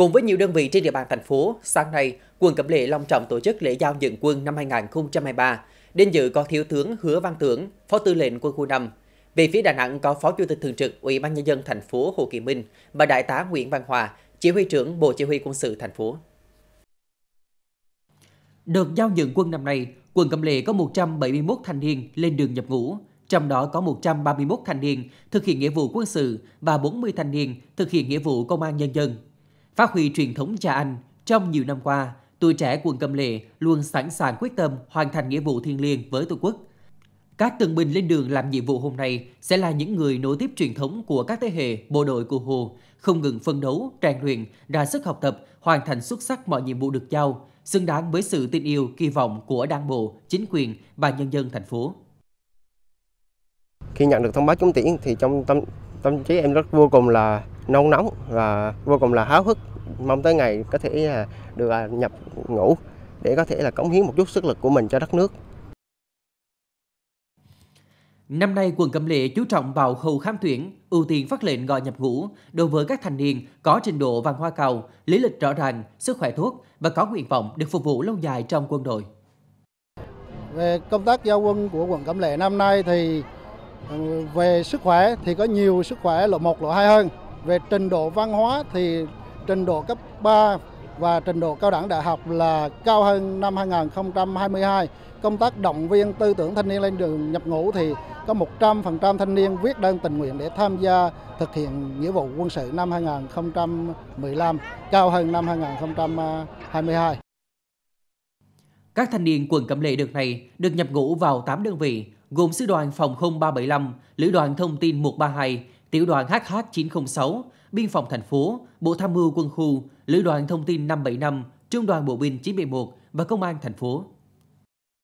Cùng với nhiều đơn vị trên địa bàn thành phố, sáng nay, quận Cẩm Lệ long trọng tổ chức lễ giao nhận quân năm 2023. Đến dự có Thiếu tướng Hứa Văn Tưởng, Phó Tư lệnh Quân khu 5. Về phía Đà Nẵng có Phó Chủ tịch thường trực Ủy ban nhân dân thành phố Hồ Kỳ Minh và Đại tá Nguyễn Văn Hòa, Chỉ huy trưởng Bộ Chỉ huy quân sự thành phố. Đợt giao nhận quân năm nay, quận Cẩm Lệ có 171 thanh niên lên đường nhập ngũ, trong đó có 131 thanh niên thực hiện nghĩa vụ quân sự và 40 thanh niên thực hiện nghĩa vụ công an nhân dân Phát huy truyền thống cha anh, trong nhiều năm qua, tuổi trẻ quận cầm Lệ luôn sẵn sàng quyết tâm hoàn thành nghĩa vụ thiêng liêng với Tổ quốc. Các tân binh lên đường làm nhiệm vụ hôm nay sẽ là những người nối tiếp truyền thống của các thế hệ bộ đội cụ Hồ, không ngừng phân đấu, rèn luyện, ra sức học tập, hoàn thành xuất sắc mọi nhiệm vụ được giao, xứng đáng với sự tin yêu, kỳ vọng của Đảng bộ, chính quyền và nhân dân thành phố. Khi nhận được thông báo trúng tuyển thì trong tâm tâm trí em rất vô cùng là nôn nóng và vô cùng là háo hức mong tới ngày có thể à, được à, nhập ngũ để có thể là cống hiến một chút sức lực của mình cho đất nước. Năm nay, quận Cẩm Lệ chú trọng vào khâu khám tuyển, ưu tiên phát lệnh gọi nhập ngũ đối với các thanh niên có trình độ văn hoa cao, lý lịch rõ ràng, sức khỏe tốt và có nguyện vọng được phục vụ lâu dài trong quân đội. Về công tác giao quân của quận Cẩm Lệ năm nay thì ừ, về sức khỏe thì có nhiều sức khỏe lộ 1, lộ 2 hơn. Về trình độ văn hóa thì trình độ cấp 3 và trình độ cao đẳng đại học là cao hơn năm 2022. Công tác động viên tư tưởng thanh niên lên đường nhập ngũ thì có 100% thanh niên viết đơn tình nguyện để tham gia thực hiện nghĩa vụ quân sự năm 2015, cao hơn năm 2022. Các thanh niên quận Cẩm Lệ được này được nhập ngũ vào 8 đơn vị, gồm Sư đoàn Phòng không 375, Lữ đoàn Thông tin 132, Tiểu đoàn HH906, Biên phòng thành phố, Bộ Tham mưu quân khu, Lữ đoàn Thông tin 575, Trung đoàn Bộ binh 911 và Công an thành phố.